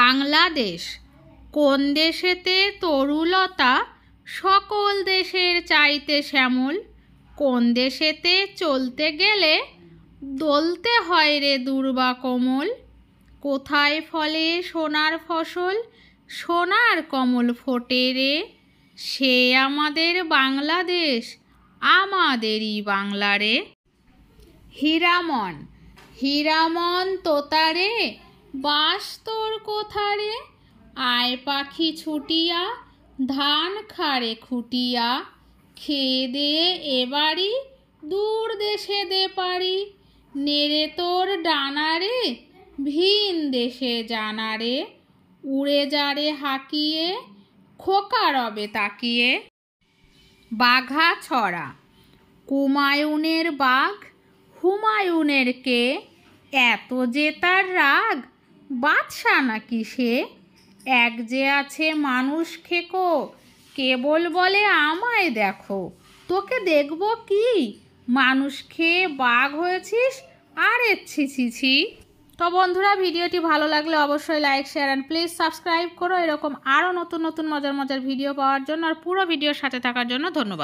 বাংলাদেশ কোন দেশেতে তরুলতা সকল দেশের চাইতে শ্যামল কোন দেশেতে চলতে গেলে দলতে হয় রে দুর্বা কোমল কোথায় ফলে সোনার ফসল সোনার কমল ফোটে রে সে আমাদের বাংলাদেশ আমাদেরই বাংলারে হীরামন হীরামন তোতারে বাস তোর কোথারে আয় পাখি ছুটিয়া ধান খাড়ে খুটিয়া খেয়ে দে এবারি দূর দেশে দে পারি নেড়ে তোর ডানারে ভিন দেশে জানারে উড়ে যারে হাকিয়ে খোকা রবে তাকিয়ে বাঘা ছড়া কুমায়ুনের বাঘ হুমায়ুনের কে এত যে তার রাগ বাদশা নাকি সে এক যে আছে মানুষ খেকো কেবল বলে আমায় দেখো তোকে দেখব কি মানুষ খেয়ে বাঘ হয়েছিস আর ছি ছি ছি তো বন্ধুরা ভিডিওটি ভালো লাগলে অবশ্যই like share and please subscribe করো এরকম আরও নতুন নতুন মজার মজার ভিডিও পাওয়ার জন্য আর পুরো ভিডিওর সাথে থাকার জন্য ধন্যবাদ